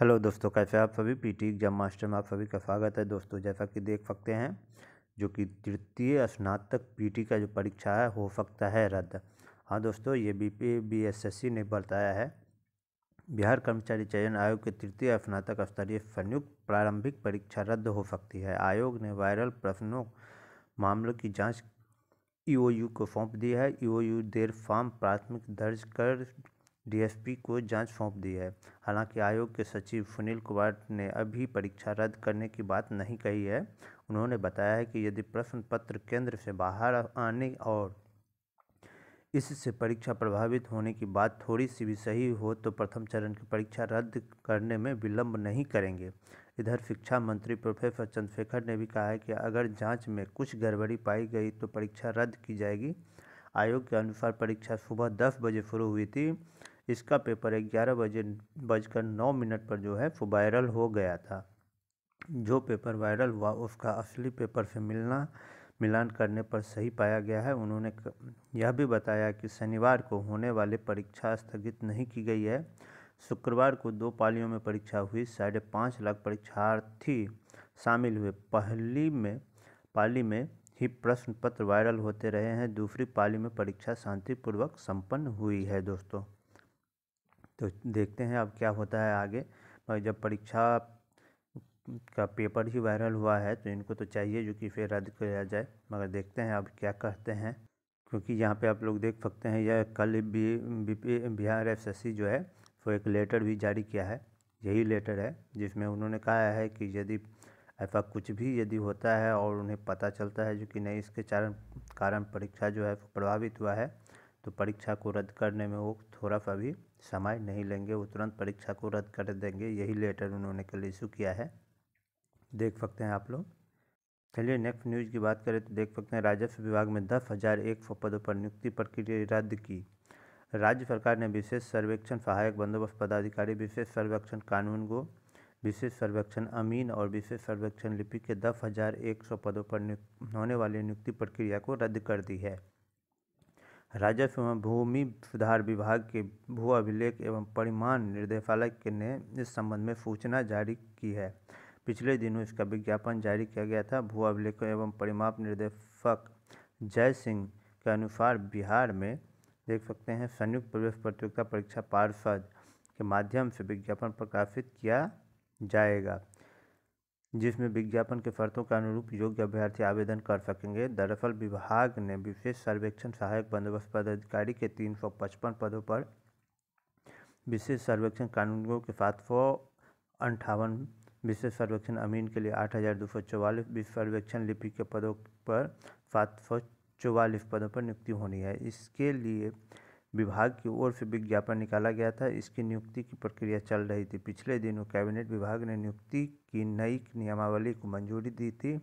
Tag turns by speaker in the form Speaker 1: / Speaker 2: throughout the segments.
Speaker 1: hello दोस्तों कैसे आप सभी पीटी एग्जाम मास्टर में आप सभी का स्वागत है दोस्तों जैसा कि देख सकते हैं जो कि तृतीय स्नातक पीटी का जो परीक्षा है हो सकता है रद्द हाँ दोस्तों ये बीपी बीएसएससी ने बताया है बिहार कर्मचारी चयन आयोग के तृतीय स्नातक स्तरीय संयुक्त प्रारंभिक परीक्षा रद्द हो सकती है आयोग ने वायरल प्रश्नों मामलों की जाँच यू को सौंप दी है यू देर फॉर्म प्राथमिक दर्ज कर डीएसपी को जांच सौंप दी है हालांकि आयोग के सचिव सुनील कुमार ने अभी परीक्षा रद्द करने की बात नहीं कही है उन्होंने बताया है कि यदि प्रश्न पत्र केंद्र से बाहर आने और इससे परीक्षा प्रभावित होने की बात थोड़ी सी भी सही हो तो प्रथम चरण की परीक्षा रद्द करने में विलंब नहीं करेंगे इधर शिक्षा मंत्री प्रोफेसर चंद्रशेखर ने भी कहा है कि अगर जांच में कुछ गड़बड़ी पाई गई तो परीक्षा रद्द की जाएगी आयोग के अनुसार परीक्षा सुबह दस बजे शुरू हुई थी इसका पेपर ग्यारह बजे बजकर नौ मिनट पर जो है वो वायरल हो गया था जो पेपर वायरल हुआ उसका असली पेपर से मिलना मिलान करने पर सही पाया गया है उन्होंने यह भी बताया कि शनिवार को होने वाले परीक्षा स्थगित नहीं की गई है शुक्रवार को दो पालियों में परीक्षा हुई साढ़े पाँच लाख परीक्षार्थी शामिल हुए पहली में पाली में ही प्रश्न पत्र वायरल होते रहे हैं दूसरी पाली में परीक्षा शांतिपूर्वक संपन्न हुई है दोस्तों तो देखते हैं अब क्या होता है आगे और जब परीक्षा का पेपर ही वायरल हुआ है तो इनको तो चाहिए जो कि फिर रद्द किया जाए मगर देखते हैं अब क्या कहते हैं क्योंकि यहाँ पे आप लोग देख सकते हैं यह कल बी बिहार एफ जो है वो एक लेटर भी जारी किया है यही लेटर है जिसमें उन्होंने कहा है कि यदि ऐसा कुछ भी यदि होता है और उन्हें पता चलता है जो कि नहीं इसके कारण कारण परीक्षा जो है प्रभावित हुआ है तो परीक्षा को रद्द करने में वो थोड़ा सा भी समय नहीं लेंगे वो तुरंत परीक्षा को रद्द कर देंगे यही लेटर उन्होंने कल इशू किया है देख सकते हैं आप लोग चलिए नेक्स्ट न्यूज़ की बात करें तो देख सकते हैं राजस्व विभाग में दस हज़ार एक सौ पदों पर नियुक्ति प्रक्रिया रद्द की राज्य सरकार ने विशेष सर्वेक्षण सहायक बंदोबस्त पदाधिकारी विशेष सर्वेक्षण कानून को विशेष सर्वेक्षण अमीन और विशेष सर्वेक्षण लिपि के दस हज़ार एक सौ पदों पर होने वाली नियुक्ति प्रक्रिया को रद्द कर दी है राजस्व एवं भूमि सुधार विभाग के भू अभिलेख एवं परिमाण निर्देशालय ने इस संबंध में सूचना जारी की है पिछले दिनों इसका विज्ञापन जारी किया गया था भू अभिलेख एवं परिमाप निर्देशक जय सिंह के अनुसार बिहार में देख सकते हैं संयुक्त प्रवेश प्रतियोगिता परीक्षा पार्षद के माध्यम से विज्ञापन प्रकाशित किया जाएगा जिसमें विज्ञापन के शर्तों के अनुरूप योग्य अभ्यर्थी आवेदन कर सकेंगे दरअसल विभाग ने विशेष सर्वेक्षण सहायक बंदोबस्त पदाधिकारी के तीन सौ पचपन पदों पर विशेष सर्वेक्षण कानूनों के सात सौ अंठावन विशेष सर्वेक्षण अमीन के लिए आठ हज़ार दो सौ चौवालीस विश्व सर्वेक्षण लिपि के पदों पर सात सौ चौवालीस पदों पर नियुक्ति होनी है इसके लिए विभाग की ओर से विज्ञापन निकाला गया था इसकी नियुक्ति की प्रक्रिया चल रही थी पिछले दिनों कैबिनेट विभाग ने नियुक्ति की नई नियमावली को मंजूरी दी थी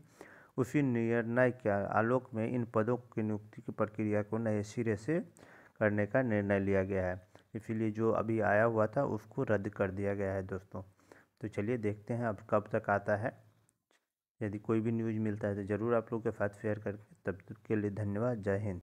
Speaker 1: उसी निर्णय के आलोक में इन पदों की नियुक्ति की प्रक्रिया को नए सिरे से करने का निर्णय लिया गया है इसीलिए जो अभी आया हुआ था उसको रद्द कर दिया गया है दोस्तों तो चलिए देखते हैं अब कब तक आता है यदि कोई भी न्यूज़ मिलता है तो ज़रूर आप लोग के साथ शेयर करके तब तक के लिए धन्यवाद जय हिंद